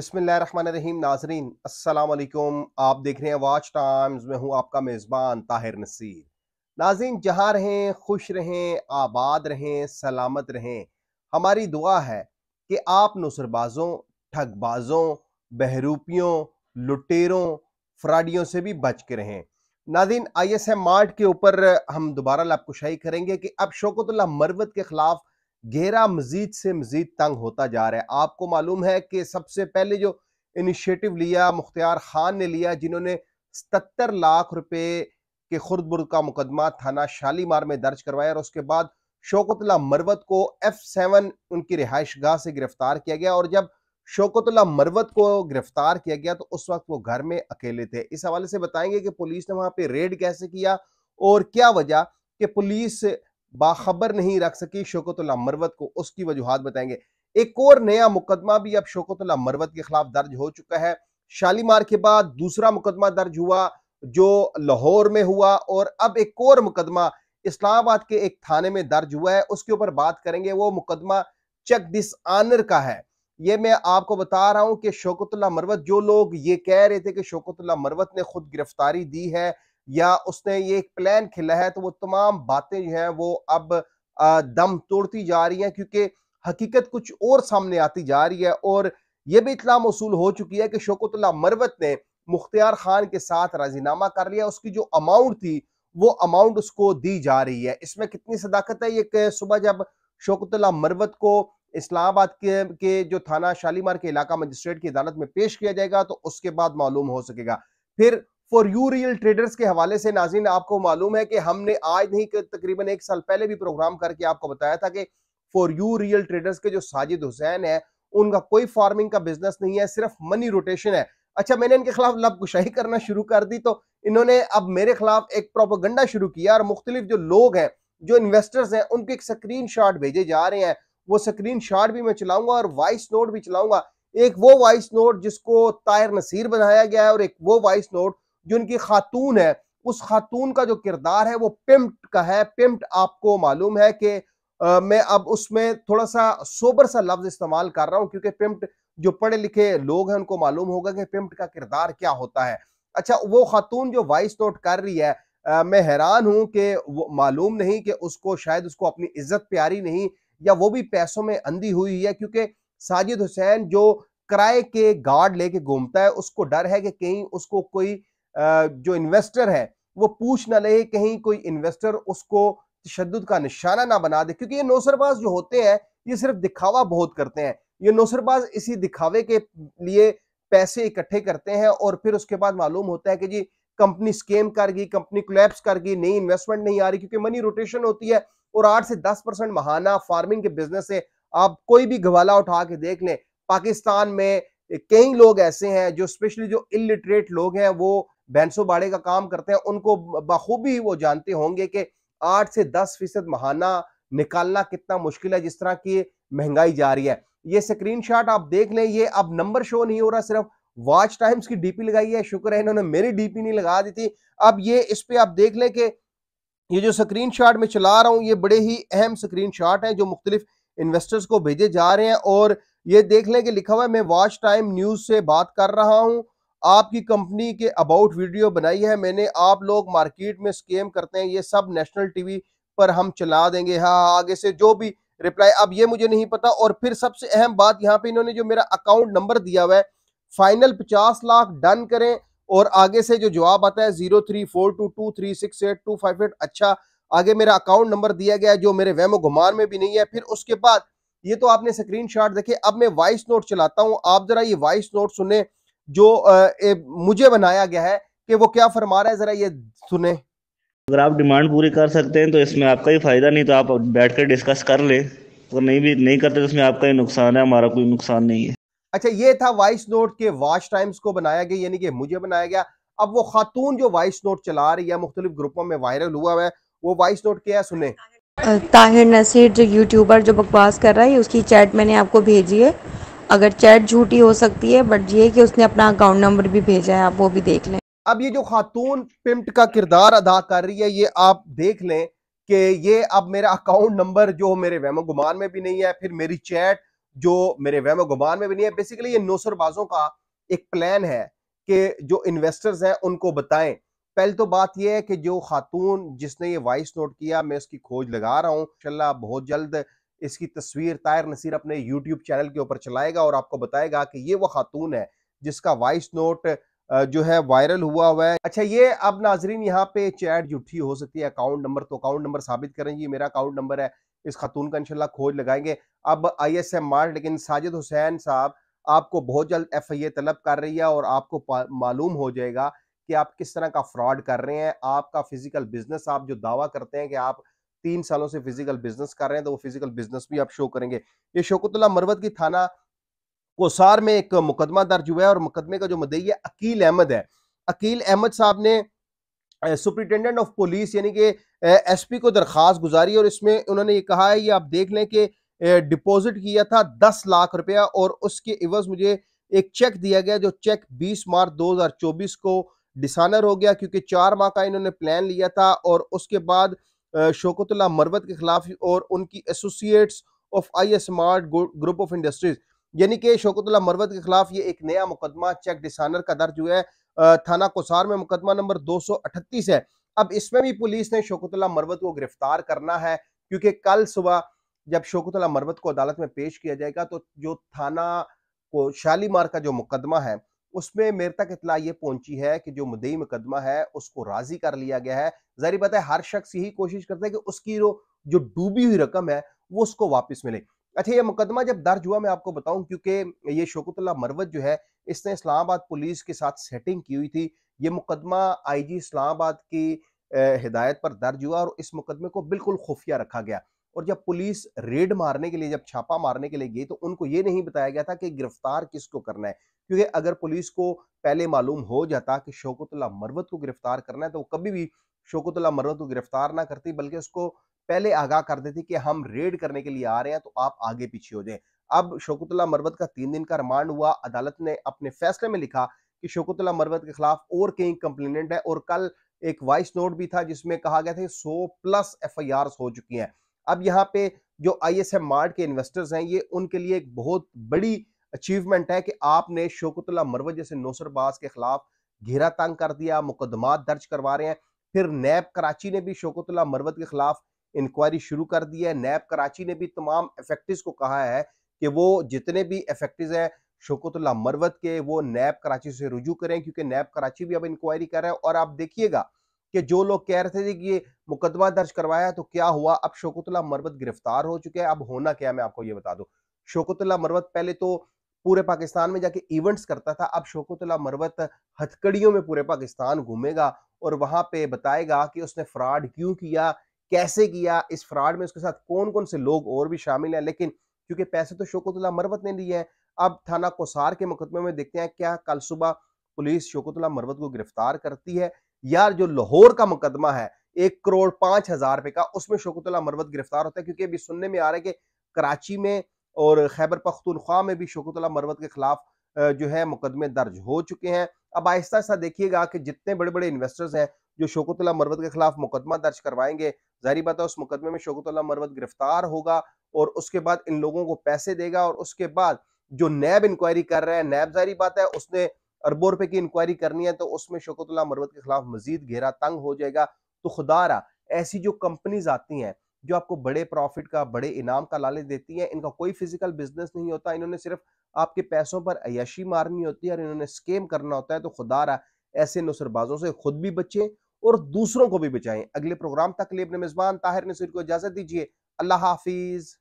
बिसमीम नाजरीन अस्सलाम असलकुम आप देख रहे हैं वॉच टाइम्स में हूं आपका मेज़बान ताहिर नसीर नाजरीन जहां रहें खुश रहें आबाद रहें सलामत रहें हमारी दुआ है कि आप नुसरबाज़ों ठगबाजों बहरूपियों लुटेरों फ्राडियों से भी बच के रहें नाजीन आई एस एम मार्ट के ऊपर हम दोबारा लापकुशाही करेंगे कि अब शोकतुल्ला मरवत के ख़िलाफ़ घेरा मजीद से मजीद तंग होता जा रहा है आपको मालूम है कि सबसे पहले जो इनिशिएटिव लिया मुख्तियार खान ने लिया जिन्होंने सतर लाख रुपए के बुर्द का मुकदमा थाना शालीमार में दर्ज करवाया और उसके बाद शोकतुल्ला मरवत को एफ सेवन उनकी रिहाइश गाह से गिरफ्तार किया गया और जब शोकतुल्ला मरवत को गिरफ्तार किया गया तो उस वक्त वो घर में अकेले थे इस हवाले से बताएंगे कि पुलिस ने वहां पर रेड कैसे किया और क्या वजह कि पुलिस बाखबर नहीं रख सकी शोकतुल्ला मरवत को उसकी वजूहत बताएंगे एक और नया मुकदमा भी अब शोकतुल्ला मरवत के खिलाफ दर्ज हो चुका है शालीमार के बाद दूसरा मुकदमा दर्ज हुआ जो लाहौर में हुआ और अब एक और मुकदमा इस्लामाबाद के एक थाने में दर्ज हुआ है उसके ऊपर बात करेंगे वो मुकदमा चक दिस आनर का है ये मैं आपको बता रहा हूं कि शोकतुल्ला मरवत जो लोग ये कह रहे थे कि शोकतुल्ला मरवत ने खुद गिरफ्तारी दी है या उसने ये एक प्लान खिला है तो वो तमाम बातें जो हैं वो अब दम तोड़ती जा रही हैं क्योंकि हकीकत कुछ और सामने आती जा रही है और ये भी इतला मौसू हो चुकी है कि शोकतुल्ला मरवत ने मुख्तियार खान के साथ राजीनामा कर लिया उसकी जो अमाउंट थी वो अमाउंट उसको दी जा रही है इसमें कितनी सदाकत है ये सुबह जब शोकतुल्ला मरवत को इस्लामाबाद के, के जो थाना शालीमार के इलाका मजिस्ट्रेट की अदालत में पेश किया जाएगा तो उसके बाद मालूम हो सकेगा फिर फॉर यू रियल ट्रेडर्स के हवाले से नाजिन आपको मालूम है कि हमने आज नहीं तकरीबन एक साल पहले भी प्रोग्राम करके आपको बताया था कि फॉर यू रियल ट्रेडर्स के जो साजिद हुसैन है उनका कोई फार्मिंग का बिजनेस नहीं है सिर्फ मनी रोटेशन है अच्छा मैंने इनके खिलाफ लबकुशाही करना शुरू कर दी तो इन्होंने अब मेरे खिलाफ एक प्रोपोगंडा शुरू किया और मुख्तलिफ जो लोग हैं जो इन्वेस्टर्स हैं उनके एक स्क्रीन शॉट भेजे जा रहे हैं वो स्क्रीन शॉट भी मैं चलाऊंगा और वॉइस नोट भी चलाऊंगा एक वो वॉइस नोट जिसको तायर नसीर बनाया गया है और एक वो वॉइस नोट जो उनकी खातून है उस खातून का जो किरदार है वो पिम्प्ट का है पिम्प्ट आपको मालूम है कि मैं अब उसमें थोड़ा सा सोबर सा लफ्ज इस्तेमाल कर रहा हूँ क्योंकि पिम्प्ट जो पढ़े लिखे लोग हैं उनको मालूम होगा कि पिम्प्ट का किरदार क्या होता है अच्छा वो खातून जो वॉइस नोट कर रही है आ, मैं हैरान हूं कि वो मालूम नहीं कि उसको शायद उसको अपनी इज्जत प्यारी नहीं या वो भी पैसों में अंधी हुई है क्योंकि साजिद हुसैन जो किराए के गार्ड लेके घूमता है उसको डर है कि कहीं उसको कोई जो इन्वेस्टर है वो पूछ ना ले कहीं कोई इन्वेस्टर उसको तशद का निशाना ना बना दे क्योंकि ये नौसरबाज जो होते हैं ये सिर्फ दिखावा बहुत करते हैं ये नौसरबाज इसी दिखावे के लिए पैसे इकट्ठे करते हैं और फिर उसके बाद मालूम होता है कि जी कंपनी स्केम कर गई कंपनी क्लैप्स कर गई नई इन्वेस्टमेंट नहीं आ रही क्योंकि मनी रोटेशन होती है और आठ से दस परसेंट महाना फार्मिंग के बिजनेस से आप कोई भी घवाला उठा के देख लें पाकिस्तान में कई लोग ऐसे हैं जो स्पेशली जो इलिटरेट लोग हैं वो बैंसो बाड़े का काम करते हैं उनको बखूबी वो जानते होंगे कि आठ से दस फीसद महाना निकालना कितना मुश्किल है जिस तरह की महंगाई जा रही है ये शॉट आप देख लें ये अब नंबर शो नहीं हो रहा सिर्फ वॉच टाइम्स की डीपी लगाई है शुक्र है इन्होंने मेरी डीपी नहीं लगा दी थी अब ये इस पर आप देख लें कि ये जो शॉट में चला रहा हूँ ये बड़े ही अहम शॉट है जो मुख्तलिफ इन्वेस्टर्स को भेजे जा रहे हैं और ये देख लें कि लिखा हुआ है मैं वॉच टाइम न्यूज़ से बात कर रहा हूँ आपकी कंपनी के अबाउट वीडियो बनाई है मैंने आप लोग मार्केट में स्केम करते हैं ये सब नेशनल टीवी पर हम चला देंगे हाँ आगे से जो भी रिप्लाई अब ये मुझे नहीं पता और फिर सबसे अहम बात यहाँ पे इन्होंने जो मेरा अकाउंट नंबर दिया हुआ है फाइनल पचास लाख डन करें और आगे से जो जवाब आता है zero three four two two three six eight two five eight अच्छा आगे मेरा अकाउंट नंबर दिया गया है जो मेरे वेमो घुमार में भी नहीं है फिर उसके बाद ये तो आपने स्क्रीन शॉट देखे अब मैं वॉइस नोट चलाता हूँ आप जरा ये वॉइस नोट सुने जो ए, मुझे बनाया गया है कि वो क्या फरमा रहा है जरा ये सुने अगर आप डिमांड पूरी कर सकते हैं तो इसमें आपका ही फायदा नहीं तो आप बैठ कर डिस्कस कर ले तो नहीं भी नहीं करते तो इसमें आपका ही नुकसान है हमारा कोई नुकसान नहीं है अच्छा ये था वॉइस नोट के वॉच टाइम्स को बनाया गया यानी कि मुझे बनाया गया अब वो खातून जो वॉइस नोट चला रही है मुख्तलिफ ग्रुपों में वायरल हुआ है वो वॉइस नोट क्या सुने ताहिर नसीर जो यूट्यूबर जो बकवास कर रहा है उसकी चैट मैंने आपको भेजी है अगर चैट झूठी हो सकती है बट ये कि उसने अपना अकाउंट नंबर भी भेजा है आप वो भी देख लें अब ये जो खातून पिम्ट का किरदार अदा कर रही है ये आप देख लें कि ये अब मेरा अकाउंट नंबर जो मेरे वहमो गुमान में भी नहीं है फिर मेरी चैट जो मेरे वहमो गुमान में भी नहीं है बेसिकली ये नौसरबाजों का एक प्लान है कि जो इन्वेस्टर्स हैं उनको बताएं पहले तो बात यह है कि जो खातून जिसने ये वॉइस नोट किया मैं उसकी खोज लगा रहा हूँ इंशाल्लाह बहुत जल्द इसकी तस्वीर तायर नसीर अपने यूट्यूब चैनल के ऊपर चलाएगा और आपको बताएगा कि ये वो खातून है जिसका वॉइस नोट जो है वायरल हुआ हुआ है अच्छा ये अब नाजरीन यहाँ पे चैट जुटी हो सकती है अकाउंट नंबर तो अकाउंट नंबर साबित करें ये मेरा अकाउंट नंबर है इस खातून का इनशाला खोज लगाएंगे अब आई एस एम मार लेकिन साजिद हुसैन साहब आपको बहुत जल्द एफ आई ए तलब कर रही है और आपको मालूम हो जाएगा कि आप किस तरह का फ्रॉड कर रहे हैं आपका फिजिकल बिजनेस आप जो दावा करते हैं कि आप तीन सालों से फिजिकल बिजनेस कर रहे हैं तो वो फिजिकल बिजनेस भी आप शो करेंगे ये शोकतुल्ला मरवत की थाना कोसार में एक मुकदमा दर्ज हुआ है और मुकदमे का जो मदई है अकील अहमद है अकील अहमद साहब ने सुप्रिंटेंडेंट ऑफ पुलिस यानी कि एसपी को दरख्वास्त गुजारी और इसमें उन्होंने ये कहा है ये आप देख लें कि डिपॉजिट किया था दस लाख रुपया और उसके इवज मुझे एक चेक दिया गया जो चेक 20 मार्च 2024 को डिसानर हो गया क्योंकि चार माह का इन्होंने प्लान लिया था और उसके बाद शोकतुल्ला मरवत के खिलाफ और उनकी associates of I S smart group of industries यानी कि शोकतुल्ला मरवत के खिलाफ ये एक नया मुकदमा चेक डिसानर का दर्ज हुआ है थाना कोसार में मुकदमा नंबर 238 है अब इसमें भी पुलिस ने शोकतुल्ला मरवत को गिरफ्तार करना है क्योंकि कल सुबह जब शोकतुल्ला मरवत को अदालत में पेश किया जाएगा तो जो थाना को शालीमार का जो मुकदमा है उसमें मेरे तक इतला ये पहुंची है कि जो मुदई मुकदमा है उसको राजी कर लिया गया है जहरी बात है हर शख्स यही कोशिश करता है कि उसकी जो डूबी हुई रकम है वो उसको वापस मिले अच्छा ये मुकदमा जब दर्ज हुआ मैं आपको बताऊं क्योंकि ये शोकतुल्ला मरवत जो है इसने इस्लामाबाद पुलिस के साथ सेटिंग की हुई थी ये मुकदमा आईजी इस्लामाबाद की हिदायत पर दर्ज हुआ और इस मुकदमे को बिल्कुल खुफिया रखा गया और जब पुलिस रेड मारने के लिए जब छापा मारने के लिए गई तो उनको ये नहीं बताया गया था कि गिरफ्तार किसको करना है क्योंकि अगर पुलिस को पहले मालूम हो जाता कि शोकतुल्ला मरवत को गिरफ्तार करना है तो वो कभी भी शोकतुल्ला मरवत को गिरफ्तार ना करती बल्कि उसको पहले आगाह कर देती कि हम रेड करने के लिए आ रहे हैं तो आप आगे पीछे हो जाए अब शोकतुल्ला मरवत का तीन दिन का रिमांड हुआ अदालत ने अपने फैसले में लिखा कि शोकतुल्ला मरवत के खिलाफ और कई कंप्लेनेंट है और कल एक वॉइस नोट भी था जिसमें कहा गया था सौ प्लस एफ हो चुकी हैं अब यहाँ पे जो आई एस एम मार्ट के इन्वेस्टर्स हैं ये उनके लिए एक बहुत बड़ी अचीवमेंट है कि आपने शोकतुल्ला मरव जैसे नौसरबाज के खिलाफ घेरा तंग कर दिया मुकदमा दर्ज करवा रहे हैं फिर नैब कराची ने भी शोकतुल्ला मरवत के खिलाफ इंक्वायरी शुरू कर दी है नैब कराची ने भी तमाम एफेक्टिव को कहा है कि वो जितने भी एफेक्टिव हैं शोकतुल्ला मरवत के वो नैब कराची से रुजू करें क्योंकि नैब कराची भी अब इंक्वायरी कर रहे हैं और आप देखिएगा कि जो लोग कह रहे थे कि ये मुकदमा दर्ज करवाया तो क्या हुआ अब शोकतुल्ला मरवत गिरफ्तार हो चुके हैं अब होना क्या मैं आपको ये बता दू शोकतुल्ला मरवत पहले तो पूरे पाकिस्तान में जाके इवेंट्स करता था अब शोकतुल्ला मरवत हथकड़ियों में पूरे पाकिस्तान घूमेगा और वहां पे बताएगा कि उसने फ्रॉड क्यों किया कैसे किया इस फ्रॉड में उसके साथ कौन कौन से लोग और भी शामिल हैं लेकिन क्योंकि पैसे तो शोकतुल्ला मरवत ने लिए हैं अब थाना कोसार के मुकदमे में देखते हैं क्या कल सुबह पुलिस शोकतुल्ला मरवत को गिरफ्तार करती है यार जो लाहौर का मुकदमा है एक करोड़ पांच हजार रुपए का उसमें शोकतुल्ला मरवत गिरफ्तार होता है क्योंकि अभी सुनने में आ रहा है कि कराची में और खैबर पख्तूनख्वा में भी शोकतुल्ला मरवत के खिलाफ जो है मुकदमे दर्ज हो चुके हैं अब आहिस्ता आहिस्ता देखिएगा कि जितने बड़े बड़े इन्वेस्टर्स हैं जो शोकतुल्ला मरवत के खिलाफ मुकदमा दर्ज करवाएंगे जाहिर बात है उस मुकदमे में शोकतुल्ला मरवत गिरफ्तार होगा और उसके बाद इन लोगों को पैसे देगा और उसके बाद जो नैब इंक्वायरी कर रहे हैं नैब जारी बात है उसने अरबों रुपए की इंक्वायरी करनी है तो उसमें शोकतुल्ला मरवत के खिलाफ मजीद घेरा तंग हो जाएगा तो खुदारा ऐसी जो कंपनीज आती हैं जो आपको बड़े प्रॉफिट का बड़े इनाम का लालच देती हैं इनका कोई फिजिकल बिजनेस नहीं होता इन्होंने सिर्फ आपके पैसों पर अयशी मारनी होती है और इन्होंने स्केम करना होता है तो खुदारा ऐसे नुसरबाजों से खुद भी बचें और दूसरों को भी बचाएं अगले प्रोग्राम तक लिए अपने मेजबान ताहिर नसीर को इजाजत दीजिए अल्लाह हाफिज़